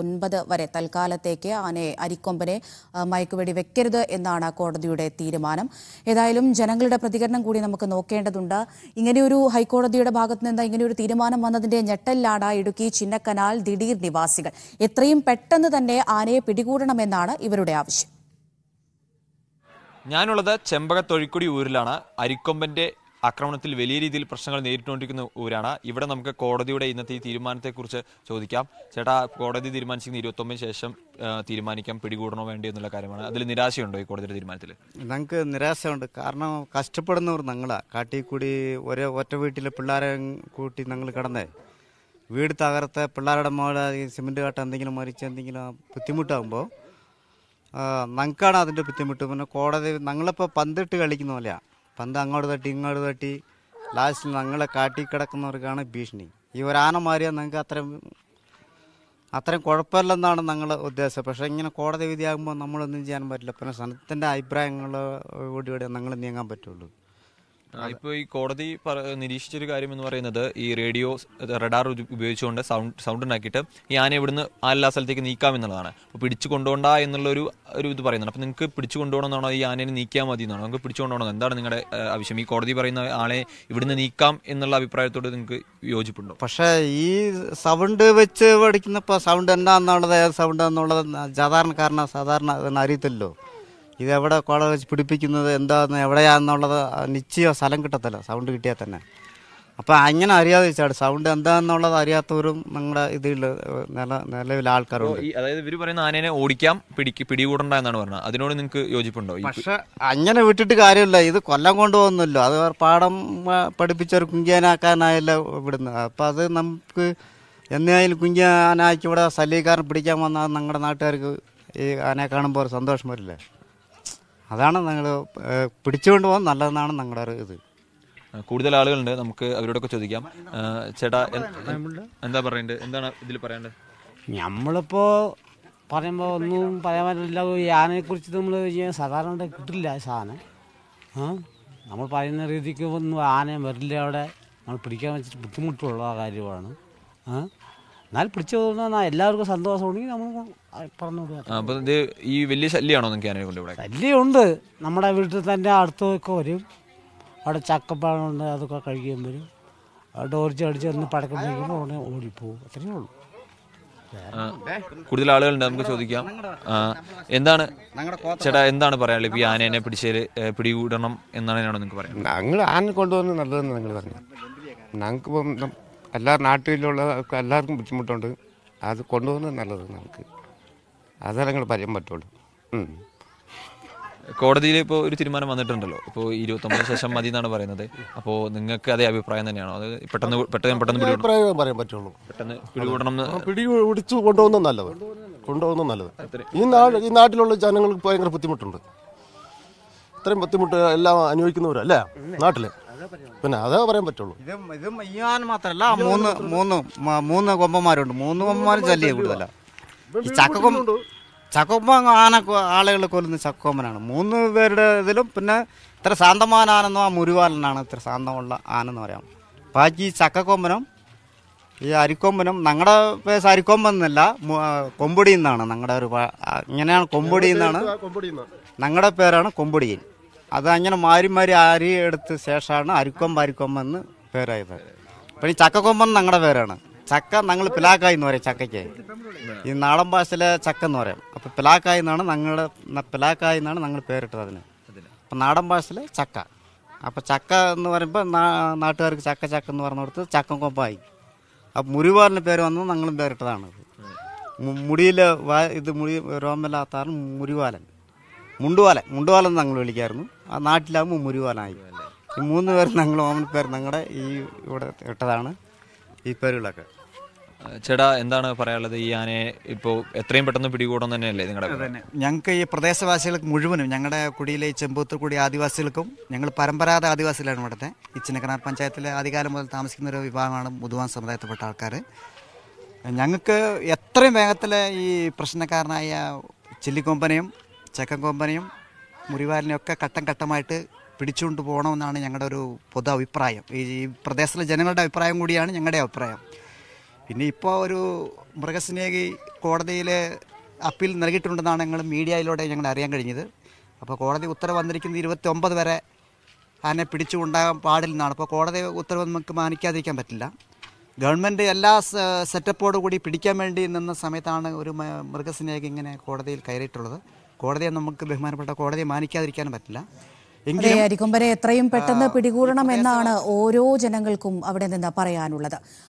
ഒൻപത് വരെ തൽക്കാലത്തേക്ക് ആനയെ അരിക്കൊമ്പനെ മയക്കുവെടി വെക്കരുത് എന്നാണ് കോടതിയുടെ തീരുമാനം ഏതായാലും ജനങ്ങളുടെ പ്രതികരണം കൂടി നമുക്ക് നോക്കേണ്ടതുണ്ട് ഇങ്ങനെയൊരു ഹൈക്കോടതിയുടെ ഭാഗത്ത് നിന്ന് ഇങ്ങനെയൊരു തീരുമാനം വന്നതിന്റെ ഞെട്ടലിലാണ് ഇടുക്കി ചിന്നക്കനാൽ ദിടീർ നിവാസികൾ എത്രയും പെട്ടെന്ന് തന്നെ ആനയെ പിടികൂടണമെന്നാണ് ഇവരുടെ ആവശ്യം ഞാനുള്ളത് ചെമ്പകത്തൊഴിക്കുടി ഊരിലാണ് അരിക്കൊമ്പന്റെ ആക്രമണത്തിൽ വലിയ രീതിയിൽ പ്രശ്നങ്ങൾ ഊരാണ് ഇവിടെ നമുക്ക് കോടതിയുടെ ഇന്നത്തെ ഈ തീരുമാനത്തെക്കുറിച്ച് ചോദിക്കാം ചേട്ടാ കോടതി തീരുമാനിച്ചിരുന്ന ഇരുപത്തൊമ്പതിന് ശേഷം തീരുമാനിക്കാം പിടികൂടണോ വേണ്ടി എന്നുള്ള കാര്യമാണ് അതിൽ നിരാശയുണ്ടോ ഈ കോടതിയുടെ തീരുമാനത്തിൽ ഞങ്ങൾക്ക് നിരാശയുണ്ട് കാരണം കഷ്ടപ്പെടുന്നവർ ഞങ്ങളാണ് കാട്ടി കൂടി ഒരേ ഒറ്റ വീട്ടിലെ പിള്ളേരെ കൂട്ടി ഞങ്ങൾ കിടന്നേ വീട് തകർത്ത പിള്ളേരുടെ മോളെ സിമെൻറ്റ് കാട്ട എന്തെങ്കിലും മരിച്ച് എന്തെങ്കിലും ബുദ്ധിമുട്ടാകുമ്പോൾ ഞങ്ങൾക്കാണ് അതിൻ്റെ ബുദ്ധിമുട്ട് പിന്നെ കോടതി ഞങ്ങളിപ്പോൾ പന്തിട്ട് കളിക്കുന്ന പോലെയാണ് പന്ത് അങ്ങോട്ട് തട്ടി ഇങ്ങോട്ട് തട്ടി ലാസ്റ്റ് ഞങ്ങളെ കാട്ടി കിടക്കുന്നവർക്കാണ് ഭീഷണി ഈ ഒരാന മാറിയാൽ നിങ്ങൾക്ക് അത്രയും അത്രയും കുഴപ്പമില്ലെന്നാണ് ഞങ്ങൾ ഉദ്ദേശം പക്ഷേ ഇങ്ങനെ കോടതി വിധിയാകുമ്പോൾ നമ്മളൊന്നും ചെയ്യാൻ പറ്റില്ല പിന്നെ സനത്തിൻ്റെ അഭിപ്രായങ്ങളോടുകൂടി ഞങ്ങൾ നീങ്ങാൻ പറ്റുള്ളൂ ഇപ്പോൾ ഈ കോടതി നിരീക്ഷിച്ചൊരു കാര്യം എന്ന് പറയുന്നത് ഈ റേഡിയോ റഡാർ ഉപയോഗിച്ചുകൊണ്ട് സൗണ്ട് സൗണ്ട് ഉണ്ടാക്കിയിട്ട് ഈ ആന ഇവിടുന്ന് എല്ലാ സ്ഥലത്തേക്ക് നീക്കാം എന്നുള്ളതാണ് അപ്പോൾ പിടിച്ചു കൊണ്ടുപോകണ്ട എന്നുള്ളൊരു ഒരു ഇത് പറയുന്നത് അപ്പോൾ നിങ്ങൾക്ക് പിടിച്ചു കൊണ്ടുപോകണമെന്നാണോ ഈ ആനയെ നീക്കിയാൽ മതി എന്നാണോ നിങ്ങൾക്ക് പിടിച്ചു കൊണ്ടുപോകണം എന്താണ് നിങ്ങളുടെ ആവശ്യം ഈ കോടതി പറയുന്ന ആളെ ഇവിടുന്ന് നീക്കാം എന്നുള്ള അഭിപ്രായത്തോട് നിങ്ങൾക്ക് യോജിപ്പുണ്ടോ പക്ഷേ ഈ സൗണ്ട് വെച്ച് പഠിക്കുന്നപ്പോൾ സൗണ്ട് എന്താണെന്നുള്ളത് ഏത് സൗണ്ട് എന്നുള്ളത് സാധാരണക്കാരനെ സാധാരണ അറിയത്തില്ലല്ലോ ഇത് എവിടെ കോള വെച്ച് പിടിപ്പിക്കുന്നത് എന്താന്ന് എവിടെയാണെന്നുള്ളത് നിശ്ചയ സ്ഥലം കിട്ടത്തില്ല സൗണ്ട് കിട്ടിയാൽ തന്നെ അപ്പോൾ അങ്ങനെ അറിയാതെ വെച്ചാണ് സൗണ്ട് എന്താണെന്നുള്ളത് അറിയാത്തവരും നമ്മുടെ ഇതിൽ നില നിലവിലെ ആൾക്കാരുണ്ട് അതായത് ഇവർ പറയുന്ന ആനേനെ ഓടിക്കാം പിടിക്ക് പിടികൂടണ്ട എന്നാണ് പറഞ്ഞത് അതിനോട് നിങ്ങൾക്ക് യോജിപ്പുണ്ടോ പക്ഷെ അങ്ങനെ വിട്ടിട്ട് കാര്യമില്ല ഇത് കൊല്ലം കൊണ്ടുപോകുന്നല്ലോ അത് പാഠം പാടം ആ, പഠിപ്പിച്ചൊരു കുങ്കിയാനാക്കാനായല്ല ഇവിടുന്ന് അപ്പം അത് നമുക്ക് എന്നായാലും കുഞ്ഞാനാക്കി ഇവിടെ ശല്യക്കാരൻ പിടിക്കാൻ വന്നാൽ നമ്മുടെ നാട്ടുകാർക്ക് ഈ ആനയെ കാണുമ്പോൾ ഒരു സന്തോഷം വരില്ലേ അതാണ് നിങ്ങൾ പിടിച്ചുകൊണ്ട് പോകാൻ നല്ലതെന്നാണ് ഞങ്ങളുടെ ഒരു ഇത് കൂടുതൽ ആളുകളുണ്ട് നമുക്ക് അവരോടൊക്കെ ചോദിക്കാം ചേട്ടാ എന്താ പറയണ്ടത് എന്താണ് ഇതിൽ പറയേണ്ടത് നമ്മളിപ്പോ പറയുമ്പോൾ ഒന്നും പറയാൻ പറ്റില്ല യാനയെക്കുറിച്ച് നമ്മൾ സാധാരണ കിട്ടില്ല സാധനം നമ്മൾ പറയുന്ന രീതിക്ക് ഒന്നും ആനയും വരില്ല അവിടെ നമ്മൾ പിടിക്കാൻ വെച്ചിട്ട് ബുദ്ധിമുട്ടുള്ള കാര്യമാണ് എന്നാൽ പിടിച്ചു തോന്നുന്ന എല്ലാവർക്കും സന്തോഷമുണ്ടെങ്കിൽ നമ്മൾ പറഞ്ഞു കൊടുക്കാം ഈ വലിയ ശല്യമുണ്ട് നമ്മുടെ വീട്ടിൽ തന്നെ അടുത്തൊക്കെ വരും അവിടെ ചക്കപ്പഴമുണ്ട് അതൊക്കെ കഴിക്കാൻ വരും ഡോറിച്ച് അടിച്ച് ഒന്ന് പടക്കം വയ്ക്കുമ്പോൾ ഉടനെ ഓടിപ്പോവും അത്രയേ ഉള്ളൂ കൂടുതൽ ആളുകളുണ്ട് നമുക്ക് ചോദിക്കാം എന്താണ് ചേട്ടാ എന്താണ് പറയാനുള്ളത് ഈ ആനേനെ പിടിച്ചതിൽ പിടികൂടണം എന്നാണ് നിങ്ങൾക്ക് പറയാം ഞങ്ങൾ ആന കൊണ്ടുവന്ന് നല്ലതെന്ന് നിങ്ങൾ പറഞ്ഞു ഞങ്ങൾക്ക് എല്ലാ നാട്ടിലുള്ള എല്ലാവർക്കും ബുദ്ധിമുട്ടുണ്ട് അത് കൊണ്ടുപോകുന്നത് നല്ലത് നമുക്ക് അതേ ഞങ്ങൾ പറയാൻ പറ്റുള്ളൂ കോടതിയിൽ ഇപ്പോൾ ഒരു തീരുമാനം വന്നിട്ടുണ്ടല്ലോ ഇപ്പോൾ ഇരുപത്തൊമ്പത് ശേഷം മതി എന്നാണ് പറയുന്നത് അപ്പോൾ നിങ്ങൾക്ക് അതേ അഭിപ്രായം തന്നെയാണോ അത് പെട്ടെന്ന് പെട്ടെന്ന് അഭിപ്രായം പറയാൻ പറ്റുള്ളൂ പെട്ടെന്ന് പിടികൂടണം പിടിപിടിച്ച് കൊണ്ടുപോകുന്നത് നല്ലത് കൊണ്ടുപോകുന്നത് നല്ലത് ഈ നാട് ഈ നാട്ടിലുള്ള ജനങ്ങൾക്ക് ഭയങ്കര ബുദ്ധിമുട്ടുണ്ട് ഇത്രയും ബുദ്ധിമുട്ട് എല്ലാം അനുഭവിക്കുന്നവരല്ലേ നാട്ടിൽ പിന്നെ അതേ പറയാൻ പറ്റുള്ളൂ മൂന്ന് കൊമ്പന്മാരുണ്ട് മൂന്ന് കൊമ്പന്മാരും ശല്യം കൂടുതല ഈ ചക്കക്കൊമ്പ് ചക്കക്കൊമ്പൻ ആന ആളുകൾ കൊല്ലുന്ന ചക്കൊമ്പനാണ് മൂന്ന് പേരുടെ ഇതിലും പിന്നെ ഇത്ര ശാന്തമായ ആനെന്നും ആ മുരുവാലനാണ് ഇത്ര ശാന്തമുള്ള ആനെന്ന് പറയാം ബാക്കി ചക്കക്കൊമ്പനും ഈ അരിക്കൊമ്പനും ഞങ്ങളുടെ പേസ് അരിക്കൊമ്പൻ എന്നല്ല മു- ആ, ഞങ്ങളുടെ ഒരു ഇങ്ങനെയാണ് കൊമ്പൊടി നിന്നാണ് ഞങ്ങളുടെ പേരാണ് കൊമ്പൊടിയൻ അതങ്ങനെ മാറി മാറി ആരി എടുത്ത ശേഷമാണ് അരിക്കൊമ്പ് എന്ന് പേരായത് പിന്നെ ചക്കക്കൊമ്പെന്ന് ഞങ്ങളുടെ പേരാണ് ചക്ക ഞങ്ങൾ പിലാക്കായി എന്ന് പറയും ചക്കയ്ക്ക് ഈ നാടൻ ഭാഷയിലെ ചക്ക എന്ന് പറയും അപ്പോൾ പിലാക്കായി എന്നാണ് ഞങ്ങളുടെ പിലാക്കായി എന്നാണ് ഞങ്ങൾ പേരിട്ടത് അതിന് അപ്പം നാടൻ ഭാഷയിലെ ചക്ക അപ്പോൾ ചക്ക എന്ന് പറയുമ്പോൾ നാട്ടുകാർക്ക് ചക്ക ചക്ക എന്ന് പറഞ്ഞു കൊടുത്ത് ചക്ക കൊമ്പായി അപ്പം മുറിവാറിന് പേര് വന്നത് ഞങ്ങളും പേരിട്ടതാണ് മുടിയിൽ ഇത് മുടി രോമല്ലാത്താറും മുറിവാലൻ മുണ്ടുവാല മുണ്ടുവാലൻ ഞങ്ങൾ വിളിക്കായിരുന്നു ആ നാട്ടിലാകുമ്പോൾ മുരുവാലായി ഈ മൂന്ന് പേർ ഞങ്ങൾ ഓമൻ ഞങ്ങളുടെ ഈ ഇവിടെ ഇട്ടതാണ് ഈ പേരുകളൊക്കെ ചേട്ടാ എന്താണ് പറയാനുള്ളത് ഈ ആനയെ ഇപ്പോൾ എത്രയും പെട്ടെന്ന് പിടികൂടണം തന്നെയല്ലേ നിങ്ങളുടെ തന്നെ ഞങ്ങൾക്ക് ഈ പ്രദേശവാസികൾക്ക് മുഴുവനും ഞങ്ങളുടെ കുടിയിലെ കുടി ആദിവാസികൾക്കും ഞങ്ങൾ പരമ്പരാഗത ആദിവാസികളാണ് ഇവിടുത്തെ ഈ ചിന്നക്കനാർ പഞ്ചായത്തിലെ ആദ്യകാലം മുതൽ താമസിക്കുന്ന ഒരു വിഭാഗമാണ് മുതുവാൻ സമുദായത്തിൽപ്പെട്ട ആൾക്കാർ ഞങ്ങൾക്ക് എത്രയും വേഗത്തിൽ ഈ പ്രശ്നക്കാരനായ ചില്ലിക്കൊമ്പനയും ചെക്കൻ കൊമ്പനെയും മുറിവാലിനെയൊക്കെ ഒക്കെ ഘട്ടം ഘട്ടമായിട്ട് പിടിച്ചുകൊണ്ട് പോകണമെന്നാണ് ഞങ്ങളുടെ ഒരു പൊതു അഭിപ്രായം ഈ പ്രദേശത്തിലെ ജനങ്ങളുടെ അഭിപ്രായം കൂടിയാണ് ഞങ്ങളുടെ അഭിപ്രായം പിന്നെ ഇപ്പോൾ ഒരു മൃഗസ്നേഹി കോടതിയിൽ അപ്പീൽ നൽകിയിട്ടുണ്ടെന്നാണ് ഞങ്ങൾ മീഡിയയിലൂടെ ഞങ്ങൾ അറിയാൻ കഴിഞ്ഞത് അപ്പോൾ കോടതി ഉത്തരവ് വന്നിരിക്കുന്നത് ഇരുപത്തി ഒമ്പത് വരെ ആനെ പിടിച്ചുകൊണ്ടാകാൻ പാടില്ലെന്നാണ് അപ്പോൾ കോടതി ഉത്തരവ് നമുക്ക് മാനിക്കാതിരിക്കാൻ പറ്റില്ല ഗവൺമെൻറ് എല്ലാ സെറ്റപ്പോടുകൂടി കൂടി പിടിക്കാൻ വേണ്ടി നിന്ന സമയത്താണ് ഒരു മൃഗസ്നേഹി ഇങ്ങനെ കോടതിയിൽ കയറിയിട്ടുള്ളത് കോടതിയെ നമുക്ക് ബഹുമാനപ്പെട്ട കോടതിയെ മാനിക്കാതിരിക്കാനും പറ്റില്ല അരിക്കൊമ്പരെ എത്രയും പെട്ടെന്ന് പിടികൂടണം എന്നാണ് ഓരോ ജനങ്ങൾക്കും അവിടെ നിന്ന് പറയാനുള്ളത്